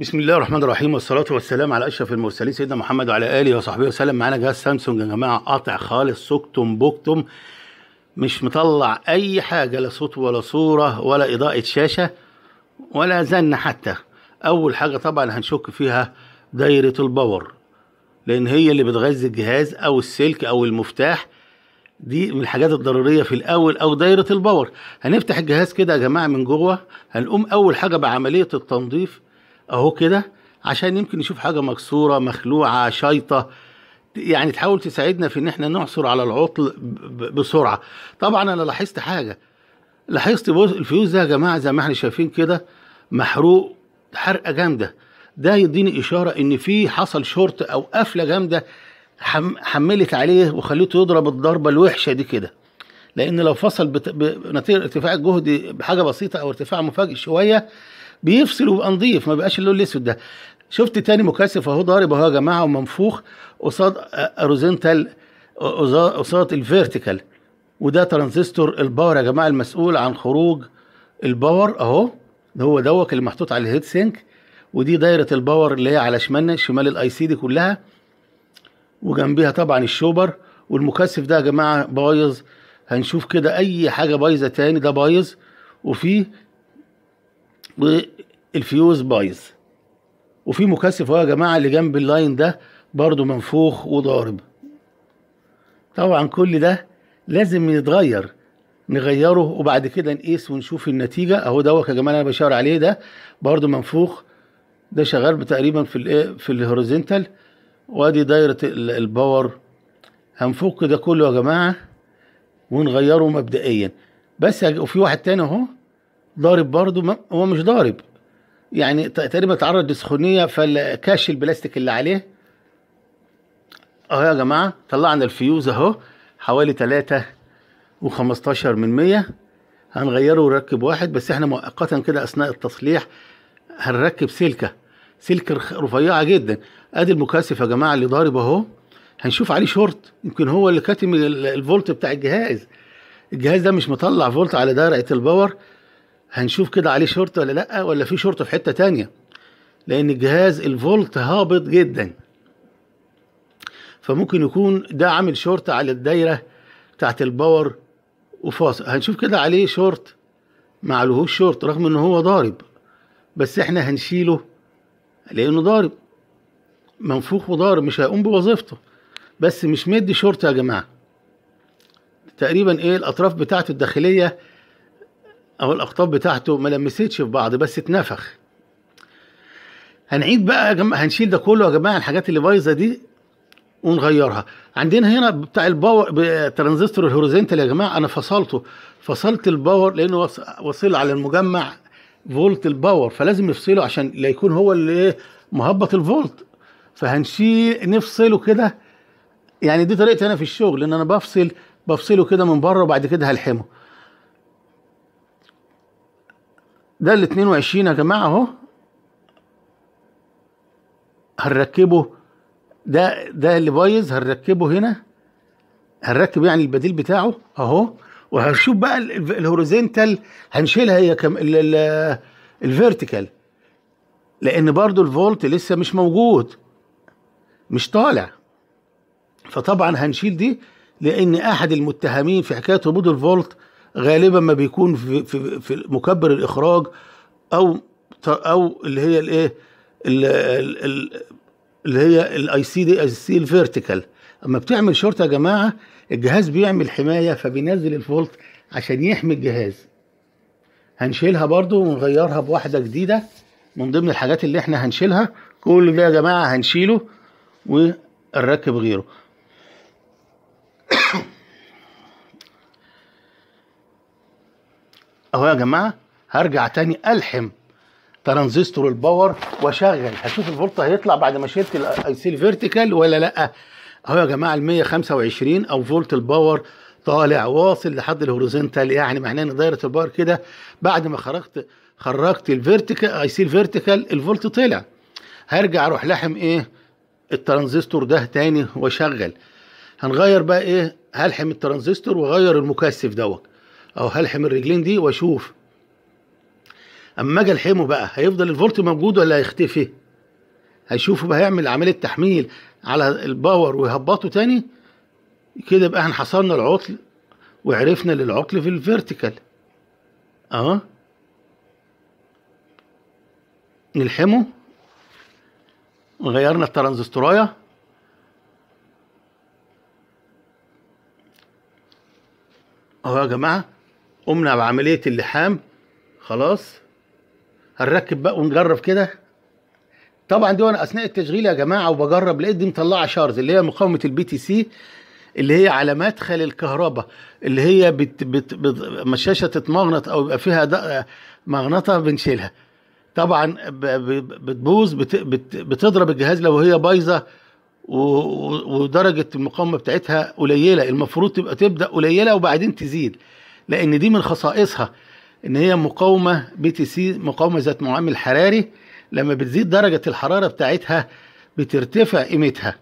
بسم الله الرحمن الرحيم والصلاة والسلام على أشرف المرسلين سيدنا محمد وعلى آله وصحبه وسلم معانا جهاز سامسونج يا جماعة قاطع خالص سكتم بكتم مش مطلع أي حاجة لا صوت ولا صورة ولا إضاءة شاشة ولا زن حتى أول حاجة طبعا هنشك فيها دايرة الباور لأن هي اللي بتغذي الجهاز أو السلك أو المفتاح دي من الحاجات الضرورية في الأول أو دايرة الباور هنفتح الجهاز كده يا جماعة من جوه هنقوم أول حاجة بعملية التنظيف اهو كده عشان يمكن نشوف حاجة مكسورة مخلوعة شيطه يعني تحاول تساعدنا في ان احنا نعثر على العطل بسرعة طبعا انا لاحظت حاجة لاحظت الفيوز ده يا جماعة زي ما احنا شايفين كده محروق حرقة جامدة ده يديني اشارة ان في حصل شورت او قفلة جامدة حملت عليه وخليته يضرب الضربة الوحشة دي كده لان لو فصل بنتيجة ارتفاع الجهد بحاجة بسيطة او ارتفاع مفاجئ شوية بيفصل ويبقى نظيف ما بيبقاش اللون الاسود ده شفت تاني مكثف اهو ضارب اهو يا جماعه ومنفوخ قصاد اوريزونتال قصاد الفيرتيكال وده ترانزستور الباور يا جماعه المسؤول عن خروج الباور اهو ده هو دوك اللي محطوط على الهيت سينك ودي دايره الباور اللي هي على شمالنا شمال الاي سي دي كلها وجنبها طبعا الشوبر والمكثف ده يا جماعه بايظ هنشوف كده اي حاجه بايظه تاني ده بايظ وفيه والفيوز بايظ وفي مكثف اهو يا جماعه اللي جنب اللاين ده برضو منفوخ وضارب طبعا كل ده لازم يتغير نغيره وبعد كده نقيس ونشوف النتيجه اهو دوت يا جماعه انا بشاور عليه ده برضو منفوخ ده شغال تقريبا في الايه في الهوريزنتال وادي دايره الباور هنفك ده كله يا جماعه ونغيره مبدئيا بس وفي واحد تاني اهو ضارب برضه هو مش ضارب يعني تقريبا اتعرض لسخونيه فالكاش البلاستيك اللي عليه اهو يا جماعه طلعنا الفيوز اهو حوالي 3 و15 من 100 هنغيره ونركب واحد بس احنا مؤقتا كده اثناء التصليح هنركب سلكه سلك رفيعه جدا ادي المكثف يا جماعه اللي ضارب اهو هنشوف عليه شورت يمكن هو اللي كاتم الفولت بتاع الجهاز الجهاز ده مش مطلع فولت على دائره الباور هنشوف كده عليه شورت ولا لا ولا في شورت في حته تانية لان الجهاز الفولت هابط جدا فممكن يكون ده عامل شورت على الدايره بتاعت الباور وفاصل هنشوف كده عليه شورت ما عليهوش شورت رغم ان هو ضارب بس احنا هنشيله لانه ضارب منفوخ وضارب مش هيقوم بوظيفته بس مش مدي شورت يا جماعه تقريبا ايه الاطراف بتاعته الداخليه او الاقطاب بتاعته ما لمستش في بعض بس اتنفخ هنعيد بقى يا جماعه هنشيل ده كله يا جماعه الحاجات اللي بايظه دي ونغيرها عندنا هنا بتاع الباور ترانزستور الهوريزنتال يا جماعه انا فصلته فصلت الباور لانه وصل على المجمع فولت الباور فلازم يفصله عشان لا يكون هو اللي مهبط الفولت فهنشيل نفصله كده يعني دي طريقتي انا في الشغل ان انا بفصل بفصله كده من بره وبعد كده هلحمه ده ال 22 يا جماعه اهو هنركبه ده ده اللي بايظ هنركبه هنا هنركب يعني البديل بتاعه اهو وهنشوف بقى الهوريزنتال هنشيلها هي كم الفيرتيكال لان برضو الفولت لسه مش موجود مش طالع فطبعا هنشيل دي لان احد المتهمين في حكايه هبوط الفولت غالبا ما بيكون في, في, في مكبر الاخراج او او اللي هي الايه اللي هي الاي سي دي اي سي الفيرتيكال اما بتعمل شورت يا جماعه الجهاز بيعمل حمايه فبينزل الفولت عشان يحمي الجهاز هنشيلها برضو ونغيرها بواحده جديده من ضمن الحاجات اللي احنا هنشيلها كل ده يا جماعه هنشيله ونركب غيره اهو يا جماعه هرجع تاني الحم ترانزستور الباور واشغل هشوف الفولت هيطلع بعد ما شلت الاي آه، سي الفيرتيكال ولا لا اهو يا جماعه ال 125 او فولت الباور طالع واصل لحد الهوريزونتال يعني معناه ان دايره الباور كده بعد ما خرجت خرجت الفيرتيكال اي آه، سي الفيرتيكال الفولت طلع هرجع اروح لاحم ايه الترانزستور ده تاني واشغل هنغير بقى ايه هلحم الترانزستور واغير المكثف دوت او هلحم الرجلين دي واشوف اما اجي الحمه بقى هيفضل الفولت موجود ولا هيختفي هيشوفه بقى هيعمل عمليه تحميل على الباور ويهبطه تاني كده يبقى احنا حصلنا العطل وعرفنا للعطل في الفيرتيكال اه نلحمه غيرنا الترانزستورايه اهو يا جماعه قمنا بعملية اللحام خلاص هنركب بقى ونجرب كده طبعا دي وانا اثناء التشغيل يا جماعه وبجرب لقيت دي مطلعه شارز اللي هي مقاومه البي تي سي اللي هي على مدخل الكهرباء اللي هي بت بت بت الشاشه تتمغنط او يبقى فيها مغنطه بنشيلها طبعا بتبوظ بت بت بتضرب الجهاز لو هي بايظه ودرجه المقاومه بتاعتها قليله المفروض تبقى تبدا قليله وبعدين تزيد لأن دي من خصائصها إن هي مقاومة بي تي سي مقاومة ذات معامل حراري لما بتزيد درجة الحرارة بتاعتها بترتفع قيمتها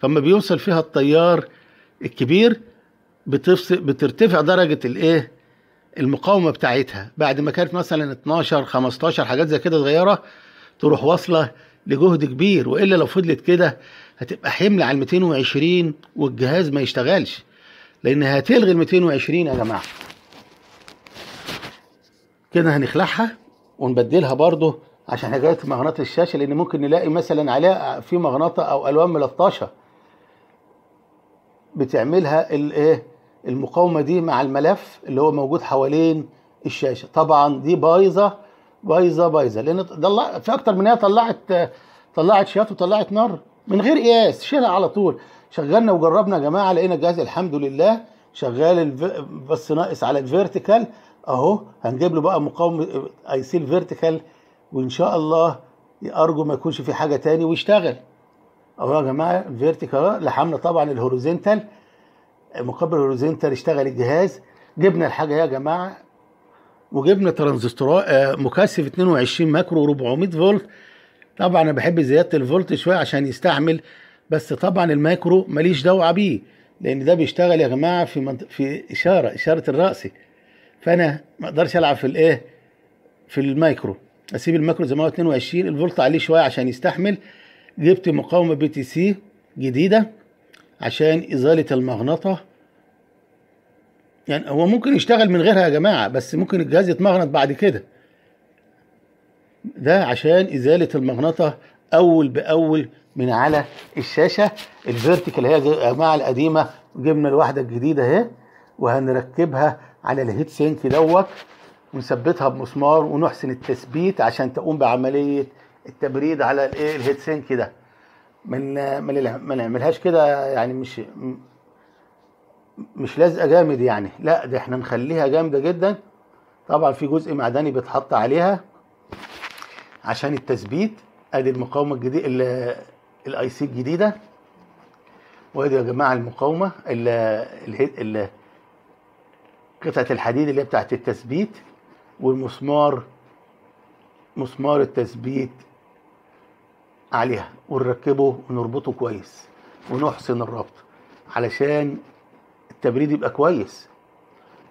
فما بيوصل فيها التيار الكبير بترتفع درجة الإيه المقاومة بتاعتها بعد ما كانت مثلا 12 15 حاجات زي كده صغيرة تروح واصلة لجهد كبير وإلا لو فضلت كده هتبقى حمل على ال 220 والجهاز ما يشتغلش لأن هتلغي ال 220 يا جماعة كده هنخلعها ونبدلها برضو عشان حكايه مغناطيس الشاشه لان ممكن نلاقي مثلا عليها في مغناطه او الوان ملطشه بتعملها الايه المقاومه دي مع الملف اللي هو موجود حوالين الشاشه طبعا دي بايظه بايظه بايظه لان في اكتر من هي طلعت طلعت شياط وطلعت نار من غير قياس شيلها على طول شغلنا وجربنا يا جماعه لقينا الجهاز الحمد لله شغال بس ناقص على الفيرتيكال اهو هنجيب له بقى مقاوم ايسيل آه، فيرتيكال وان شاء الله ارجو ما يكونش في حاجه تاني ويشتغل اهو يا جماعه فيرتيكال لحمنا طبعا الهوريزونتال مقابل الهوريزونتال اشتغل الجهاز جبنا الحاجه يا جماعه وجبنا ترانزستورات آه، مكثف 22 ماكرو 400 فولت طبعا انا بحب زياده الفولت شويه عشان يستحمل بس طبعا المايكرو ماليش دعوه بيه لان ده بيشتغل يا جماعه في في اشاره اشاره الراسي فانا ما اقدرش العب في الايه في المايكرو اسيب المايكرو زي ما هو 22 الفولت عليه شويه عشان يستحمل جبت مقاومه بي تي سي جديده عشان ازاله المغنطه يعني هو ممكن يشتغل من غيرها يا جماعه بس ممكن الجهاز يتمغنط بعد كده ده عشان ازاله المغنطه اول باول من على الشاشه الفيرتيكال هي يا جماعه القديمه جبنا الواحده الجديده اهي وهنركبها على الهيت سينك دوت ونثبتها بمسمار ونحسن التثبيت عشان تقوم بعمليه التبريد على الايه الهيت سينك ده من ما نعملهاش كده يعني مش مش لازقه جامد يعني لا ده احنا نخليها جامده جدا طبعا في جزء معدني بيتحط عليها عشان التثبيت ادي المقاومه الجديده الاي سي الجديده وادي يا جماعه المقاومه ال ال قطعه الحديد اللي هي بتاعه التثبيت والمسمار مسمار التثبيت عليها ونركبه ونربطه كويس ونحسن الربط علشان التبريد يبقى كويس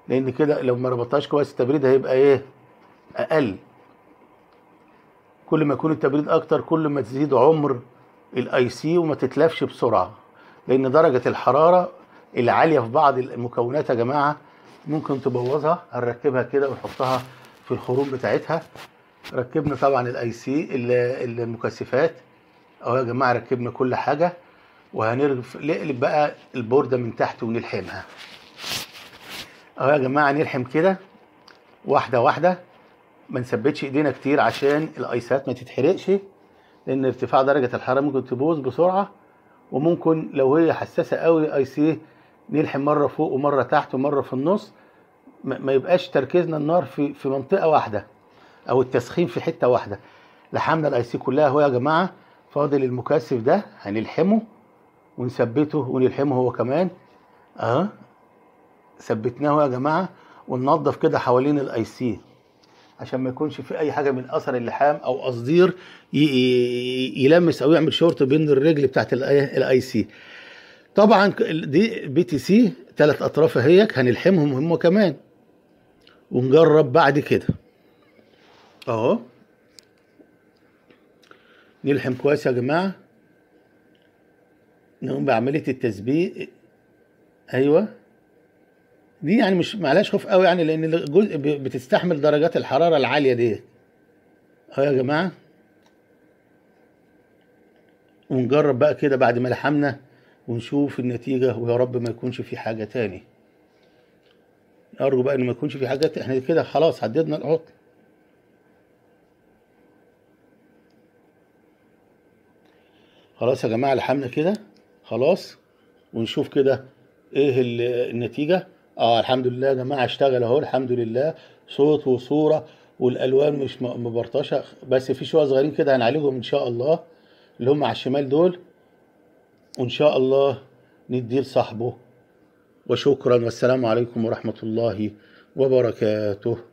لان كده لو ما ربطتهاش كويس التبريد هيبقى ايه اقل كل ما يكون التبريد اكتر كل ما تزيد عمر الاي سي وما تتلفش بسرعه لان درجه الحراره العاليه في بعض المكونات يا جماعه ممكن تبوظها هنركبها كده ونحطها في الخروم بتاعتها ركبنا طبعا الاي سي المكثفات اهو يا جماعه ركبنا كل حاجه وهنقلب بقى البورده من تحت ونلحمها اهو يا جماعه نلحم كده واحده واحده ما نثبتش ايدينا كتير عشان الايسات ما تتحرقش لان ارتفاع درجه الحراره ممكن تبوظ بسرعه وممكن لو هي حساسه قوي اي سي نلحم مره فوق ومره تحت ومره في النص ما يبقاش تركيزنا النار في في منطقه واحده او التسخين في حته واحده لحمنا الاي سي كلها اهو يا جماعه فاضل المكثف ده هنلحمه ونثبته ونلحمه هو كمان اهو ثبتناه يا جماعه وننظف كده حوالين الاي سي عشان ما يكونش في اي حاجه من اثر اللحام او قصدير يلمس او يعمل شورت بين الرجل بتاعت الاي سي طبعا دي بي تي سي ثلاث اطراف هيك هنلحمهم هم كمان ونجرب بعد كده اهو نلحم كويس يا جماعه نقوم بعمليه التسبيق ايوه دي يعني مش معلش خوف قوي يعني لان الجزء بتستحمل درجات الحراره العاليه دي اهو يا جماعه ونجرب بقى كده بعد ما لحمنا ونشوف النتيجة ويا رب ما يكونش في حاجة تاني أرجو بقى إن ما يكونش في حاجة إحنا كده خلاص حددنا العطل خلاص يا جماعة لحمنا كده خلاص ونشوف كده إيه النتيجة آه الحمد لله يا جماعة اشتغل أهو الحمد لله صوت وصورة والألوان مش مبرطشة بس في شوية صغيرين كده هنعالجهم إن شاء الله اللي هم على الشمال دول وإن شاء الله ندير صاحبه وشكرا والسلام عليكم ورحمة الله وبركاته